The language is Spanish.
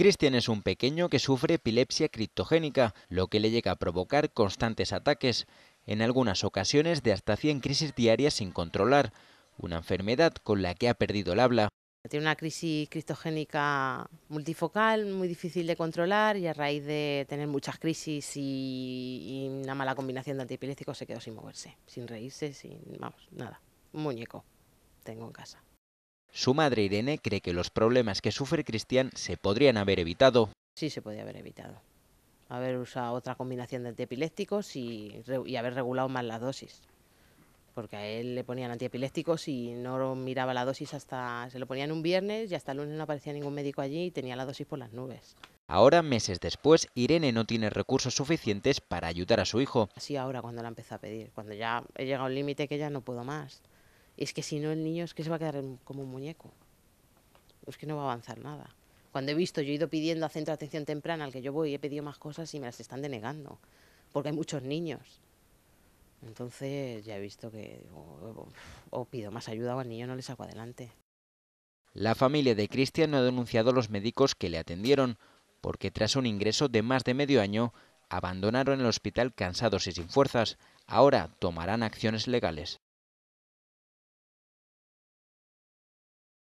Christian es un pequeño que sufre epilepsia criptogénica, lo que le llega a provocar constantes ataques, en algunas ocasiones de hasta 100 crisis diarias sin controlar, una enfermedad con la que ha perdido el habla. Tiene una crisis criptogénica multifocal, muy difícil de controlar y a raíz de tener muchas crisis y, una mala combinación de antiepilépticos se quedó sin moverse, sin reírse, sin, nada. muñeco tengo en casa. Su madre Irene cree que los problemas que sufre Cristian se podrían haber evitado. Sí, se podía haber evitado. Haber usado otra combinación de antiepilépticos y, haber regulado más las dosis. Porque a él le ponían antiepilépticos y no miraba la dosis hasta. Se lo ponían un viernes y hasta el lunes no aparecía ningún médico allí y tenía la dosis por las nubes. Ahora, meses después, Irene no tiene recursos suficientes para ayudar a su hijo. Así ahora cuando la empezó a pedir, cuando ya he llegado al límite que ya no puedo más. Es que si no, el niño es que se va a quedar como un muñeco. Es que no va a avanzar nada. Cuando he visto, yo he ido pidiendo a centro de atención temprana al que yo voy, y he pedido más cosas y me las están denegando, porque hay muchos niños. Entonces ya he visto que o, pido más ayuda o al niño no les saco adelante. La familia de Cristian no ha denunciado a los médicos que le atendieron, porque tras un ingreso de más de medio año, abandonaron el hospital cansados y sin fuerzas. Ahora tomarán acciones legales.